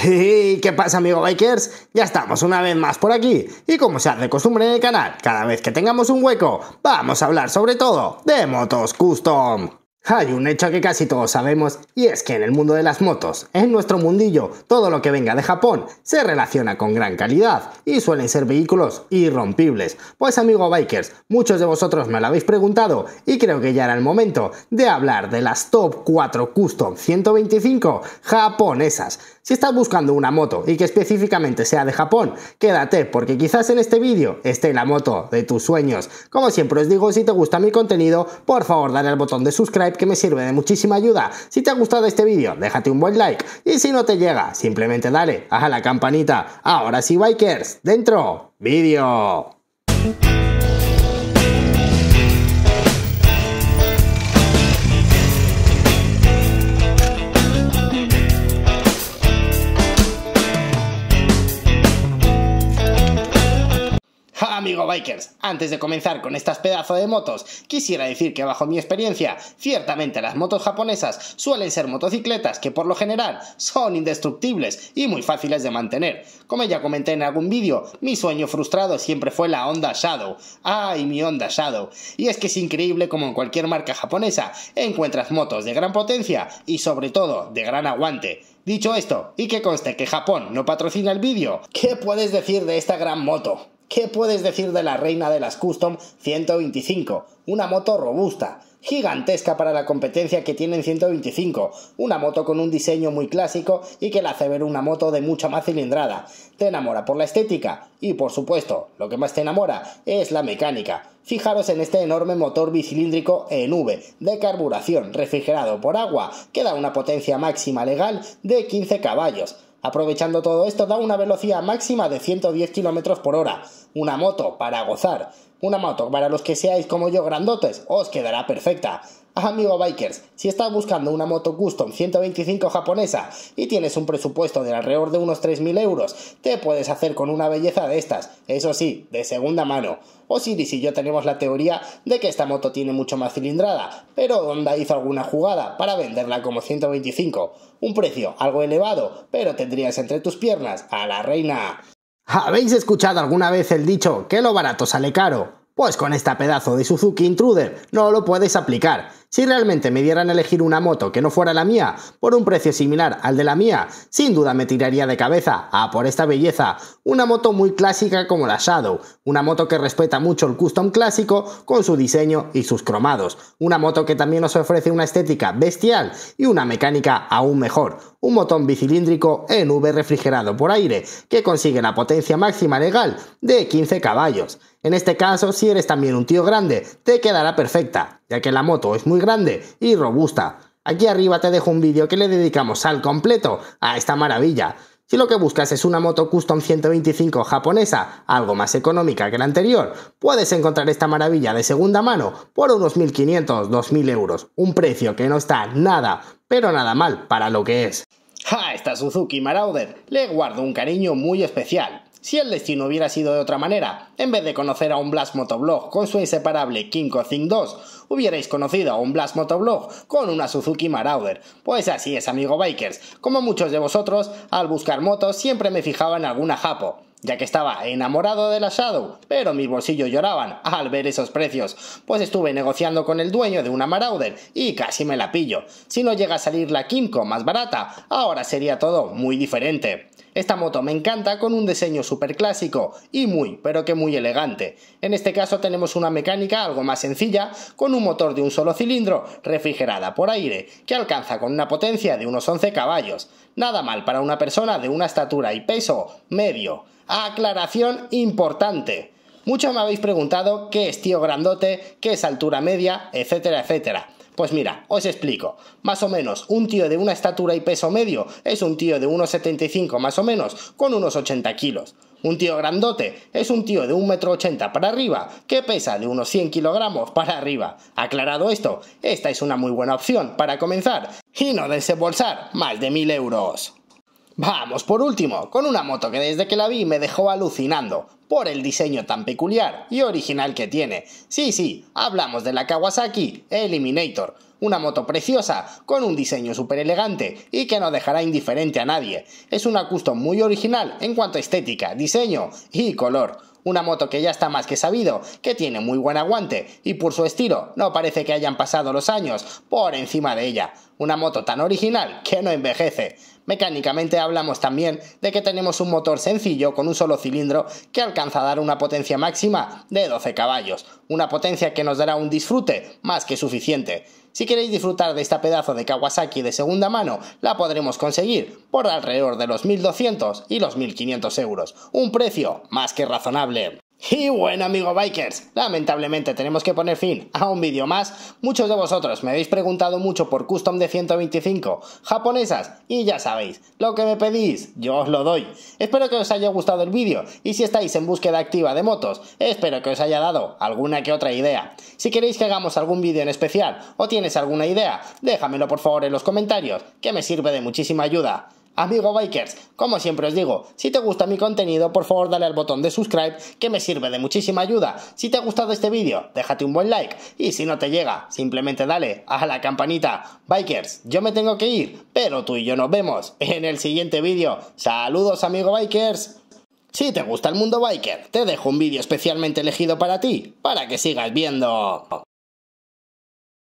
¡Hey! ¿Qué pasa amigo bikers? Ya estamos una vez más por aquí y como se hace costumbre en el canal, cada vez que tengamos un hueco, vamos a hablar sobre todo de motos custom. Hay un hecho que casi todos sabemos y es que en el mundo de las motos, en nuestro mundillo, todo lo que venga de Japón se relaciona con gran calidad y suelen ser vehículos irrompibles. Pues amigo bikers, muchos de vosotros me lo habéis preguntado y creo que ya era el momento de hablar de las top 4 custom 125 japonesas. Si estás buscando una moto y que específicamente sea de Japón, quédate porque quizás en este vídeo esté la moto de tus sueños. Como siempre os digo, si te gusta mi contenido, por favor dale al botón de subscribe que me sirve de muchísima ayuda. Si te ha gustado este vídeo, déjate un buen like y si no te llega, simplemente dale a la campanita. Ahora sí, bikers, dentro, vídeo. Digo Bikers, antes de comenzar con estas pedazos de motos, quisiera decir que bajo mi experiencia, ciertamente las motos japonesas suelen ser motocicletas que por lo general son indestructibles y muy fáciles de mantener. Como ya comenté en algún vídeo, mi sueño frustrado siempre fue la Honda Shadow. ¡Ay, mi Honda Shadow! Y es que es increíble como en cualquier marca japonesa encuentras motos de gran potencia y sobre todo de gran aguante. Dicho esto, y que conste que Japón no patrocina el vídeo, ¿qué puedes decir de esta gran moto? ¿Qué puedes decir de la reina de las Custom 125? Una moto robusta, gigantesca para la competencia que tienen 125, una moto con un diseño muy clásico y que la hace ver una moto de mucha más cilindrada. Te enamora por la estética y por supuesto, lo que más te enamora es la mecánica. Fijaros en este enorme motor bicilíndrico en V de carburación refrigerado por agua que da una potencia máxima legal de 15 caballos Aprovechando todo esto, da una velocidad máxima de 110 km por hora. Una moto para gozar. Una moto para los que seáis como yo grandotes, os quedará perfecta. Amigo Bikers, si estás buscando una moto custom 125 japonesa y tienes un presupuesto de alrededor de unos 3.000 euros, te puedes hacer con una belleza de estas, eso sí, de segunda mano. Osiris y yo tenemos la teoría de que esta moto tiene mucho más cilindrada, pero Honda hizo alguna jugada para venderla como 125. Un precio algo elevado, pero tendrías entre tus piernas a la reina. ¿Habéis escuchado alguna vez el dicho que lo barato sale caro? Pues con este pedazo de Suzuki Intruder no lo puedes aplicar. Si realmente me dieran a elegir una moto que no fuera la mía, por un precio similar al de la mía, sin duda me tiraría de cabeza a ah, por esta belleza, una moto muy clásica como la Shadow, una moto que respeta mucho el custom clásico con su diseño y sus cromados, una moto que también nos ofrece una estética bestial y una mecánica aún mejor, un motón bicilíndrico en V refrigerado por aire que consigue la potencia máxima legal de 15 caballos. En este caso, si eres también un tío grande, te quedará perfecta, ya que la moto es muy grande y robusta. Aquí arriba te dejo un vídeo que le dedicamos al completo a esta maravilla. Si lo que buscas es una moto Custom 125 japonesa, algo más económica que la anterior, puedes encontrar esta maravilla de segunda mano por unos 1.500-2.000 euros, un precio que no está nada, pero nada mal para lo que es. A Esta Suzuki Marauder le guardo un cariño muy especial. Si el destino hubiera sido de otra manera, en vez de conocer a un Blast Motoblog con su inseparable Kinko Think 2, hubierais conocido a un Blast Motoblog con una Suzuki Marauder. Pues así es, amigo Bikers. Como muchos de vosotros, al buscar motos siempre me fijaba en alguna Japo ya que estaba enamorado de la Shadow, pero mis bolsillos lloraban al ver esos precios, pues estuve negociando con el dueño de una Marauder y casi me la pillo. Si no llega a salir la Kimco más barata, ahora sería todo muy diferente. Esta moto me encanta con un diseño súper clásico y muy, pero que muy elegante. En este caso tenemos una mecánica algo más sencilla con un motor de un solo cilindro refrigerada por aire que alcanza con una potencia de unos 11 caballos. Nada mal para una persona de una estatura y peso medio. Aclaración importante. Muchos me habéis preguntado qué es tío grandote, qué es altura media, etcétera, etcétera. Pues mira, os explico. Más o menos, un tío de una estatura y peso medio es un tío de unos 75 más o menos, con unos 80 kilos. Un tío grandote es un tío de 1,80m para arriba que pesa de unos 100 kilogramos para arriba. Aclarado esto, esta es una muy buena opción para comenzar y no desembolsar más de 1000 euros. Vamos por último, con una moto que desde que la vi me dejó alucinando por el diseño tan peculiar y original que tiene. Sí, sí, hablamos de la Kawasaki Eliminator, una moto preciosa, con un diseño súper elegante y que no dejará indiferente a nadie. Es una custom muy original en cuanto a estética, diseño y color. Una moto que ya está más que sabido, que tiene muy buen aguante y por su estilo no parece que hayan pasado los años por encima de ella una moto tan original que no envejece. Mecánicamente hablamos también de que tenemos un motor sencillo con un solo cilindro que alcanza a dar una potencia máxima de 12 caballos, una potencia que nos dará un disfrute más que suficiente. Si queréis disfrutar de esta pedazo de Kawasaki de segunda mano, la podremos conseguir por alrededor de los 1200 y los 1500 euros, un precio más que razonable. Y bueno amigo bikers, lamentablemente tenemos que poner fin a un vídeo más. Muchos de vosotros me habéis preguntado mucho por custom de 125 japonesas y ya sabéis, lo que me pedís yo os lo doy. Espero que os haya gustado el vídeo y si estáis en búsqueda activa de motos, espero que os haya dado alguna que otra idea. Si queréis que hagamos algún vídeo en especial o tienes alguna idea, déjamelo por favor en los comentarios, que me sirve de muchísima ayuda. Amigo Bikers, como siempre os digo, si te gusta mi contenido, por favor dale al botón de subscribe, que me sirve de muchísima ayuda. Si te ha gustado este vídeo, déjate un buen like, y si no te llega, simplemente dale a la campanita. Bikers, yo me tengo que ir, pero tú y yo nos vemos en el siguiente vídeo. Saludos, amigo Bikers. Si te gusta el mundo biker, te dejo un vídeo especialmente elegido para ti, para que sigas viendo.